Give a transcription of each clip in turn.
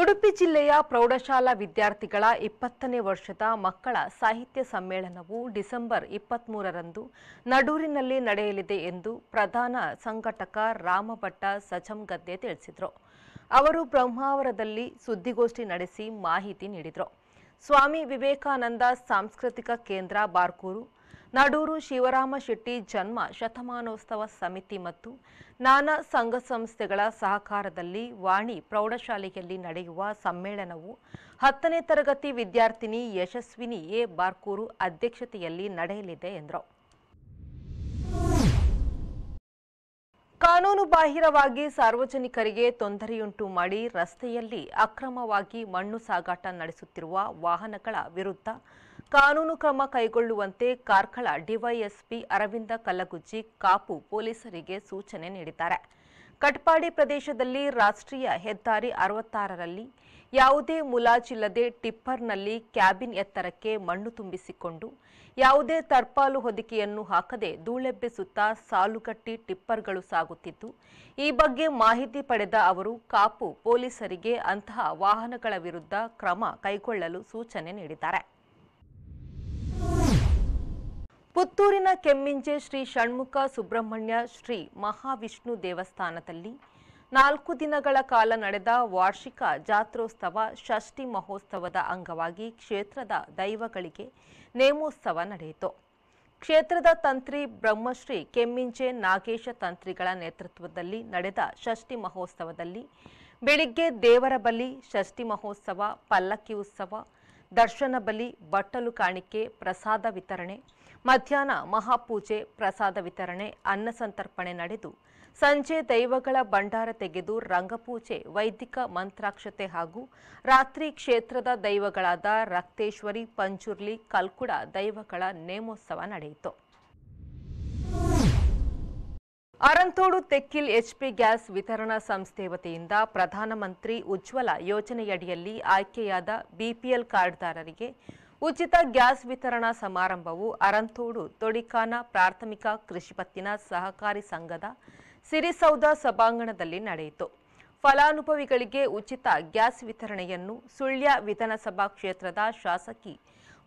ಉಡುಪಿ ಜಿಲ್ಲೆಯ ಪ್ರೌಢಶಾಲಾ ವಿದ್ಯಾರ್ಥಿಗಳ ಇಪ್ಪತ್ತನೇ ವರ್ಷದ ಮಕ್ಕಳ ಸಾಹಿತ್ಯ ಸಮ್ಮೇಳನವು ಡಿಸೆಂಬರ್ ಇಪ್ಪತ್ತ್ ನಡೂರಿನಲ್ಲಿ ನಡೆಯಲಿದೆ ಎಂದು ಪ್ರಧಾನ ಸಂಘಟಕ ರಾಮಭಟ್ಟ ಸಜಂಗದ್ದೆ ತಿಳಿಸಿದರು ಅವರು ಬ್ರಹ್ಮಾವರದಲ್ಲಿ ಸುದ್ದಿಗೋಷ್ಠಿ ನಡೆಸಿ ಮಾಹಿತಿ ನೀಡಿದರು ಸ್ವಾಮಿ ವಿವೇಕಾನಂದ ಸಾಂಸ್ಕೃತಿಕ ಕೇಂದ್ರ ಬಾರ್ಕೂರು ನಡೂರು ಶಿವರಾಮ ಶೆಟ್ಟಿ ಜನ್ಮ ಶತಮಾನೋತ್ಸವ ಸಮಿತಿ ಮತ್ತು ನಾನಾ ಸಂಘ ಸಂಸ್ಥೆಗಳ ಸಹಕಾರದಲ್ಲಿ ವಾಣಿ ಪ್ರೌಢಶಾಲೆಯಲ್ಲಿ ನಡೆಯುವ ಸಮ್ಮೇಳನವು ಹತ್ತನೇ ತರಗತಿ ವಿದ್ಯಾರ್ಥಿನಿ ಯಶಸ್ವಿನಿ ಎ ಬಾರ್ಕೂರು ಅಧ್ಯಕ್ಷತೆಯಲ್ಲಿ ನಡೆಯಲಿದೆ ಎಂದರು ಕಾನೂನು ಬಾಹಿರವಾಗಿ ಸಾರ್ವಜನಿಕರಿಗೆ ತೊಂದರೆಯುಂಟು ಮಾಡಿ ರಸ್ತೆಯಲ್ಲಿ ಅಕ್ರಮವಾಗಿ ಮಣ್ಣು ಸಾಗಾಟ ನಡೆಸುತ್ತಿರುವ ವಾಹನಗಳ ವಿರುದ್ಧ ಕಾನೂನು ಕ್ರಮ ಕೈಗೊಳ್ಳುವಂತೆ ಕಾರ್ಕಳ ಡಿವೈಎಸ್ಪಿ ಅರವಿಂದ ಕಲ್ಲಗುಜ್ಜಿ ಕಾಪು ಪೊಲೀಸರಿಗೆ ಸೂಚನೆ ನೀಡಿದ್ದಾರೆ ಕಟ್ಪಾಡಿ ಪ್ರದೇಶದಲ್ಲಿ ರಾಷ್ಟ್ರೀಯ ಹೆದ್ದಾರಿ ಅರವತ್ತಾರರಲ್ಲಿ ಯಾವುದೇ ಮುಲಾಜಿಲ್ಲದೆ ಟಿಪ್ಪರ್ನಲ್ಲಿ ಕ್ಯಾಬಿನ್ ಎತ್ತರಕ್ಕೆ ಮಣ್ಣು ತುಂಬಿಸಿಕೊಂಡು ಯಾವುದೇ ತರ್ಪಾಲು ಹೊದಿಕೆಯನ್ನು ಹಾಕದೆ ಧೂಳೆಬ್ಬೆಸುತ್ತ ಸಾಲುಗಟ್ಟಿ ಟಿಪ್ಪರ್ಗಳು ಸಾಗುತ್ತಿದ್ದು ಈ ಬಗ್ಗೆ ಮಾಹಿತಿ ಪಡೆದ ಅವರು ಕಾಪು ಪೊಲೀಸರಿಗೆ ಅಂತಹ ವಾಹನಗಳ ವಿರುದ್ಧ ಕ್ರಮ ಕೈಗೊಳ್ಳಲು ಸೂಚನೆ ನೀಡಿದ್ದಾರೆ ಪುತ್ತೂರಿನ ಕೆಮ್ಮಿಂಜೆ ಶ್ರೀ ಷಣ್ಮುಖ ಸುಬ್ರಹ್ಮಣ್ಯ ಶ್ರೀ ಮಹಾವಿಷ್ಣು ದೇವಸ್ಥಾನದಲ್ಲಿ ನಾಲ್ಕು ದಿನಗಳ ಕಾಲ ನಡೆದ ವಾರ್ಷಿಕ ಜಾತ್ರೋತ್ಸವ ಷಷ್ಠಿ ಮಹೋತ್ಸವದ ಅಂಗವಾಗಿ ಕ್ಷೇತ್ರದ ದೈವಗಳಿಗೆ ನೇಮೋತ್ಸವ ನಡೆಯಿತು ಕ್ಷೇತ್ರದ ತಂತ್ರಿ ಬ್ರಹ್ಮಶ್ರೀ ಕೆಮ್ಮಿಂಜೆ ನಾಗೇಶ ತಂತ್ರಿಗಳ ನೇತೃತ್ವದಲ್ಲಿ ನಡೆದ ಷಷ್ಠಿ ಮಹೋತ್ಸವದಲ್ಲಿ ಬೆಳಿಗ್ಗೆ ದೇವರ ಬಲಿ ಷಷ್ಠಿ ಮಹೋತ್ಸವ ಪಲ್ಲಕ್ಕಿ ಉತ್ಸವ ದರ್ಶನ ಬಲಿ ಬಟ್ಟಲು ಕಾಣಿಕೆ ಪ್ರಸಾದ ವಿತರಣೆ ಮಧ್ಯಾಹ್ನ ಮಹಾಪೂಜೆ ಪ್ರಸಾದ ವಿತರಣೆ ಅನ್ನ ಸಂತರ್ಪಣೆ ನಡೆದು ಸಂಜೆ ದೈವಗಳ ಭಂಡಾರ ತೆಗೆದು ರಂಗಪೂಜೆ ವೈದಿಕ ಮಂತ್ರಾಕ್ಷತೆ ಹಾಗೂ ರಾತ್ರಿ ಕ್ಷೇತ್ರದ ದೈವಗಳಾದ ರಕ್ತೇಶ್ವರಿ ಪಂಚುರ್ಲಿ ಕಲ್ಕುಡ ದೈವಗಳ ನೇಮೋತ್ಸವ ನಡೆಯಿತು ಅರಂತೋಡು ತೆಕ್ಕಿಲ್ ಎಚ್ಪಿ ಗ್ಯಾಸ್ ವಿತರಣಾ ಸಂಸ್ಥೆ ವತಿಯಿಂದ ಪ್ರಧಾನಮಂತ್ರಿ ಉಜ್ವಲ ಯೋಜನೆಯಡಿಯಲ್ಲಿ ಆಯ್ಕೆಯಾದ ಬಿಪಿಎಲ್ ಕಾರ್ಡ್ದಾರರಿಗೆ ಉಚಿತ ಗ್ಯಾಸ್ ವಿತರಣಾ ಸಮಾರಂಭವು ಅರಂತೋಡು ತೊಡಿಕಾನ ಪ್ರಾಥಮಿಕ ಕೃಷಿ ಪತ್ತಿನ ಸಹಕಾರಿ ಸಂಘದ ಸಿರಿಸೌಧ ಸಭಾಂಗಣದಲ್ಲಿ ನಡೆಯಿತು ಫಲಾನುಭವಿಗಳಿಗೆ ಉಚಿತ ಗ್ಯಾಸ್ ವಿತರಣೆಯನ್ನು ಸುಳ್ಯ ವಿಧಾನಸಭಾ ಕ್ಷೇತ್ರದ ಶಾಸಕಿ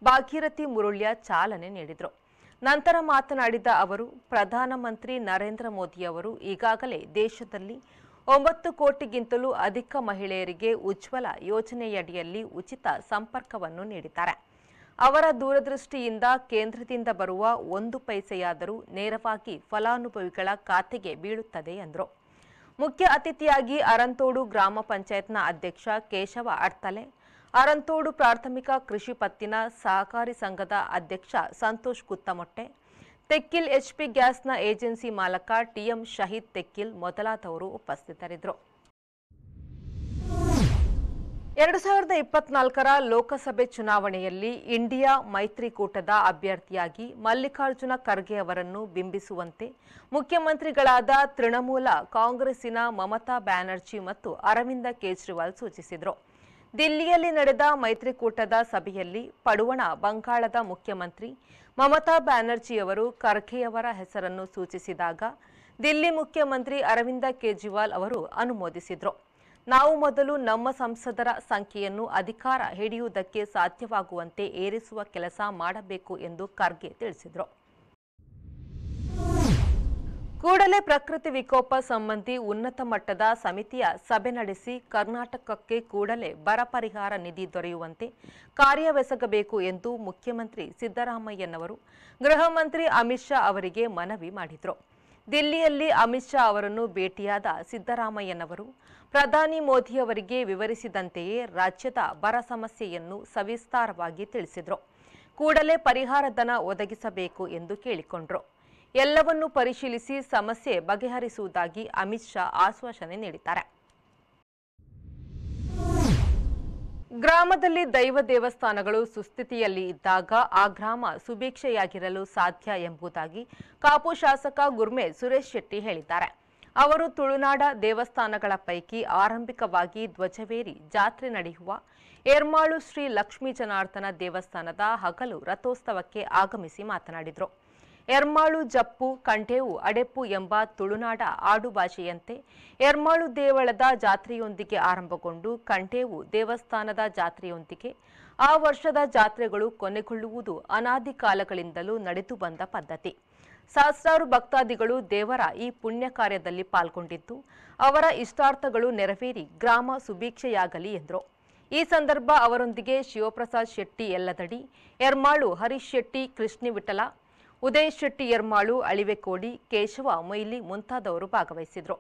ಭಾಗೀರಥಿ ಮುರುಳ್ಯ ಚಾಲನೆ ನೀಡಿದರು ನಂತರ ಮಾತನಾಡಿದ ಅವರು ಪ್ರಧಾನಮಂತ್ರಿ ನರೇಂದ್ರ ಮೋದಿ ಅವರು ಈಗಾಗಲೇ ದೇಶದಲ್ಲಿ ಒಂಬತ್ತು ಕೋಟಿಗಿಂತಲೂ ಅಧಿಕ ಮಹಿಳೆಯರಿಗೆ ಉಜ್ವಲ ಯೋಜನೆಯಡಿಯಲ್ಲಿ ಉಚಿತ ಸಂಪರ್ಕವನ್ನು ನೀಡಿದ್ದಾರೆ ಅವರ ದೂರದೃಷ್ಟಿಯಿಂದ ಕೇಂದ್ರದಿಂದ ಬರುವ ಒಂದು ಪೈಸೆಯಾದರೂ ನೇರವಾಗಿ ಫಲಾನುಭವಿಗಳ ಖಾತೆಗೆ ಬೀಳುತ್ತದೆ ಎಂದರು ಮುಖ್ಯ ಅತಿಥಿಯಾಗಿ ಅರಂತೋಡು ಗ್ರಾಮ ಪಂಚಾಯತ್ನ ಅಧ್ಯಕ್ಷ ಕೇಶವ ಅಡ್ತಲೆ ಅರಂತೋಡು ಪ್ರಾಥಮಿಕ ಕೃಷಿ ಪತ್ತಿನ ಸಹಕಾರಿ ಸಂಘದ ಅಧ್ಯಕ್ಷ ಸಂತೋಷ್ ಕುತ್ತಮೊಟ್ಟೆ ತೆಕ್ಕಿಲ್ ಎಚ್ಪಿ ಗ್ಯಾಸ್ನ ಏಜೆನ್ಸಿ ಮಾಲಕ ಟಿಎಂ ಶಹೀದ್ ತೆಕ್ಕಿಲ್ ಮೊದಲಾದವರು ಉಪಸ್ಥಿತರಿದ್ದರು ಎರಡು ಸಾವಿರದ ಇಪ್ಪತ್ನಾಲ್ಕರ ಲೋಕಸಭೆ ಚುನಾವಣೆಯಲ್ಲಿ ಇಂಡಿಯಾ ಮೈತ್ರಿಕೂಟದ ಅಭ್ಯರ್ಥಿಯಾಗಿ ಮಲ್ಲಿಕಾರ್ಜುನ ಖರ್ಗೆ ಅವರನ್ನು ಬಿಂಬಿಸುವಂತೆ ಮುಖ್ಯಮಂತ್ರಿಗಳಾದ ತೃಣಮೂಲ ಕಾಂಗ್ರೆಸ್ಸಿನ ಮಮತಾ ಬ್ಯಾನರ್ಜಿ ಮತ್ತು ಅರವಿಂದ ಕೇಜ್ರಿವಾಲ್ ಸೂಚಿಸಿದರು ದಿಲ್ಲಿಯಲ್ಲಿ ನಡೆದ ಮೈತ್ರಿಕೂಟದ ಸಭೆಯಲ್ಲಿ ಪಡುವಣ ಬಂಗಾಳದ ಮುಖ್ಯಮಂತ್ರಿ ಮಮತಾ ಬ್ಯಾನರ್ಜಿಯವರು ಖರ್ಗೆಯವರ ಹೆಸರನ್ನು ಸೂಚಿಸಿದಾಗ ದಿಲ್ಲಿ ಮುಖ್ಯಮಂತ್ರಿ ಅರವಿಂದ ಕೇಜ್ರಿವಾಲ್ ಅವರು ಅನುಮೋದಿಸಿದರು ನಾವು ಮೊದಲು ನಮ್ಮ ಸಂಸದರ ಸಂಖ್ಯೆಯನ್ನು ಅಧಿಕಾರ ಹಿಡಿಯುವುದಕ್ಕೆ ಸಾಧ್ಯವಾಗುವಂತೆ ಏರಿಸುವ ಕೆಲಸ ಮಾಡಬೇಕು ಎಂದು ಖರ್ಗೆ ತಿಳಿಸಿದರು ಕೂಡಲೇ ಪ್ರಕೃತಿ ವಿಕೋಪ ಸಂಬಂಧಿ ಉನ್ನತ ಮಟ್ಟದ ಸಮಿತಿಯ ಸಭೆ ನಡೆಸಿ ಕರ್ನಾಟಕಕ್ಕೆ ಕೂಡಲೇ ಬರ ಪರಿಹಾರ ನಿಧಿ ದೊರೆಯುವಂತೆ ಕಾರ್ಯವೆಸಗಬೇಕು ಎಂದು ಮುಖ್ಯಮಂತ್ರಿ ಸಿದ್ದರಾಮಯ್ಯನವರು ಗೃಹ ಮಂತ್ರಿ ಅಮಿತ್ ಶಾ ಅವರಿಗೆ ಮನವಿ ಮಾಡಿದರು ದಿಲ್ಲಿಯಲ್ಲಿ ಅಮಿತ್ ಶಾ ಅವರನ್ನು ಭೇಟಿಯಾದ ಸಿದ್ದರಾಮಯ್ಯನವರು ಪ್ರಧಾನಿ ಮೋದಿಯವರಿಗೆ ವಿವರಿಸಿದಂತೆಯೇ ರಾಜ್ಯದ ಬರ ಸಮಸ್ಯೆಯನ್ನು ಸವಿಸ್ತಾರವಾಗಿ ತಿಳಿಸಿದರು ಕೂಡಲೇ ಪರಿಹಾರ ಧನ ಒದಗಿಸಬೇಕು ಎಂದು ಕೇಳಿಕೊಂಡರು ಎಲ್ಲವನ್ನೂ ಪರಿಶೀಲಿಸಿ ಸಮಸ್ಯೆ ಬಗೆಹರಿಸುವುದಾಗಿ ಅಮಿತ್ ಶಾ ಆಶ್ವಾಸನೆ ನೀಡಿದ್ದಾರೆ ಗ್ರಾಮದಲ್ಲಿ ದೈವ ದೇವಸ್ಥಾನಗಳು ಸುಸ್ಥಿತಿಯಲ್ಲಿ ಇದ್ದಾಗ ಆ ಗ್ರಾಮ ಸುಭಿಕ್ಷೆಯಾಗಿರಲು ಸಾಧ್ಯ ಎಂಬುದಾಗಿ ಕಾಪು ಶಾಸಕ ಗುರ್ಮೆ ಸುರೇಶ್ ಶೆಟ್ಟಿ ಹೇಳಿದ್ದಾರೆ ಅವರು ತುಳುನಾಡ ದೇವಸ್ಥಾನಗಳ ಪೈಕಿ ಆರಂಭಿಕವಾಗಿ ಧ್ವಜವೇರಿ ಜಾತ್ರೆ ನಡೆಯುವ ಏರ್ಮಾಳು ಶ್ರೀ ಲಕ್ಷ್ಮೀ ಜನಾರ್ದನ ದೇವಸ್ಥಾನದ ಹಗಲು ರಥೋತ್ಸವಕ್ಕೆ ಆಗಮಿಸಿ ಮಾತನಾಡಿದರು ಎರ್ಮಾಳು ಜಪ್ಪು ಕಂಠೇವು ಅಡೆಪ್ಪು ಎಂಬ ತುಳುನಾಡ ಆಡುಭಾಷೆಯಂತೆ ಎರ್ಮಾಳು ದೇವಳದ ಜಾತ್ರೆಯೊಂದಿಗೆ ಆರಂಭಗೊಂಡು ಕಂಠೇವು ದೇವಸ್ಥಾನದ ಜಾತ್ರೆಯೊಂದಿಗೆ ಆ ವರ್ಷದ ಜಾತ್ರೆಗಳು ಕೊನೆಗೊಳ್ಳುವುದು ಅನಾದಿ ಕಾಲಗಳಿಂದಲೂ ನಡೆದು ಬಂದ ಪದ್ಧತಿ ಸಹಸ್ರಾರು ಭಕ್ತಾದಿಗಳು ದೇವರ ಈ ಪುಣ್ಯ ಕಾರ್ಯದಲ್ಲಿ ಪಾಲ್ಗೊಂಡಿದ್ದು ಅವರ ಇಷ್ಟಾರ್ಥಗಳು ನೆರವೇರಿ ಗ್ರಾಮ ಸುಭೀಕ್ಷೆಯಾಗಲಿ ಎಂದರು ಈ ಸಂದರ್ಭ ಅವರೊಂದಿಗೆ ಶಿವಪ್ರಸಾದ್ ಶೆಟ್ಟಿ ಎಲ್ಲದಡಿ ಎರ್ಮಾಳು ಹರೀಶ್ ಶೆಟ್ಟಿ ಕೃಷ್ಣ ವಿಠಲ ಉದಯ್ ಶೆಟ್ಟಿ ಯರ್ಮಾಳು ಅಳಿವೆಕೋಡಿ ಕೇಶವ ಮೊಯ್ಲಿ ಮುಂತಾದವರು ಭಾಗವಹಿಸಿದ್ರು